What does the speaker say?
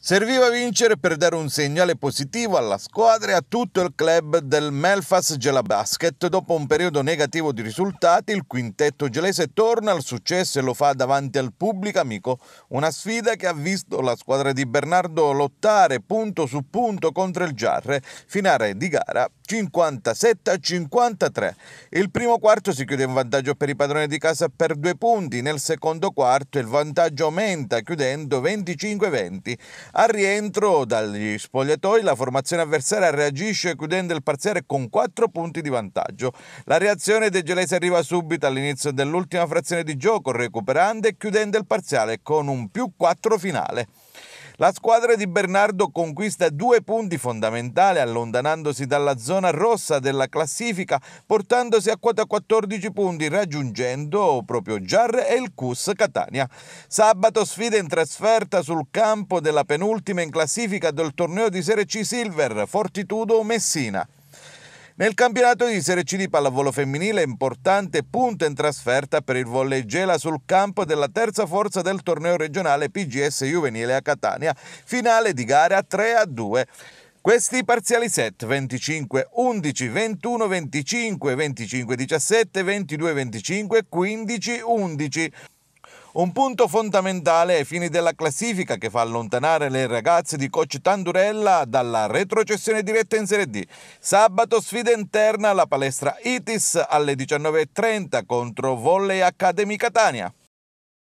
Serviva vincere per dare un segnale positivo alla squadra e a tutto il club del Melfast Gelabasket. Dopo un periodo negativo di risultati, il quintetto gelese torna al successo e lo fa davanti al pubblico amico. Una sfida che ha visto la squadra di Bernardo lottare punto su punto contro il Giarre, finale di gara 57 53. Il primo quarto si chiude in vantaggio per i padroni di casa per due punti. Nel secondo quarto il vantaggio aumenta, chiudendo 25-20. Al rientro dagli spogliatoi la formazione avversaria reagisce chiudendo il parziale con 4 punti di vantaggio. La reazione dei gelesi arriva subito all'inizio dell'ultima frazione di gioco recuperando e chiudendo il parziale con un più 4 finale. La squadra di Bernardo conquista due punti fondamentali allontanandosi dalla zona rossa della classifica portandosi a quota 14 punti raggiungendo proprio Giar e il Cus Catania. Sabato sfida in trasferta sul campo della penultima in classifica del torneo di Serie C Silver Fortitudo Messina. Nel campionato di Serie C di pallavolo femminile importante punto in trasferta per il volley Gela sul campo della terza forza del torneo regionale PGS Juvenile a Catania, finale di gara 3 a 2. Questi parziali set 25 11 21 25 25 17 22 25 15 11 un punto fondamentale ai fini della classifica che fa allontanare le ragazze di coach Tandurella dalla retrocessione diretta in Serie D. Sabato sfida interna alla palestra ITIS alle 19.30 contro Volley Academy Catania.